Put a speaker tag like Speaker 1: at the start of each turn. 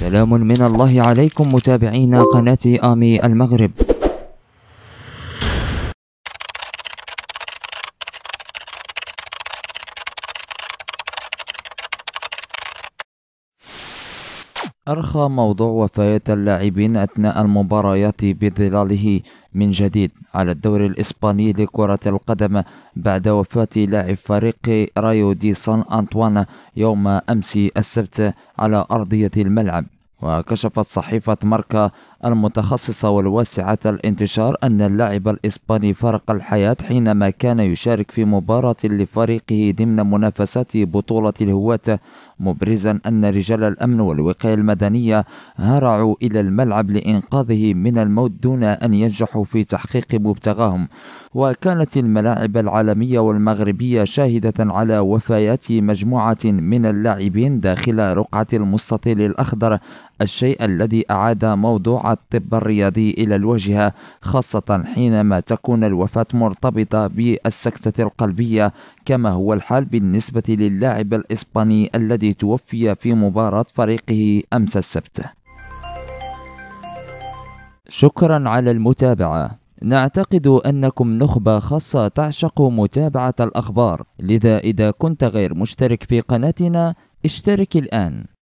Speaker 1: سلام من الله عليكم متابعين قناة آمي المغرب
Speaker 2: أرخى موضوع وفاة اللاعبين أثناء المباريات بظلاله من جديد على الدوري الإسباني لكرة القدم بعد وفاة لاعب فريق رايو دي سان أنطوان يوم أمس السبت على أرضية الملعب وكشفت صحيفة ماركا المتخصصة والواسعة الانتشار أن اللاعب الإسباني فرق الحياة حينما كان يشارك في مباراة لفريقه ضمن منافسات بطولة الهواة مبرزا أن رجال الأمن والوقاية المدنية هرعوا إلى الملعب لإنقاذه من الموت دون أن ينجحوا في تحقيق مبتغاهم وكانت الملاعب العالمية والمغربية شاهدة على وفيات مجموعة من اللاعبين داخل رقعة المستطيل الأخضر الشيء الذي أعاد موضوع الطب الرياضي إلى الواجهة خاصة حينما تكون الوفاة مرتبطة بالسكتة القلبية كما هو الحال بالنسبة للاعب الإسباني الذي توفي في مباراة فريقه أمس السبت شكرا على المتابعة نعتقد أنكم نخبة خاصة تعشق متابعة
Speaker 1: الأخبار لذا إذا كنت غير مشترك في قناتنا اشترك الآن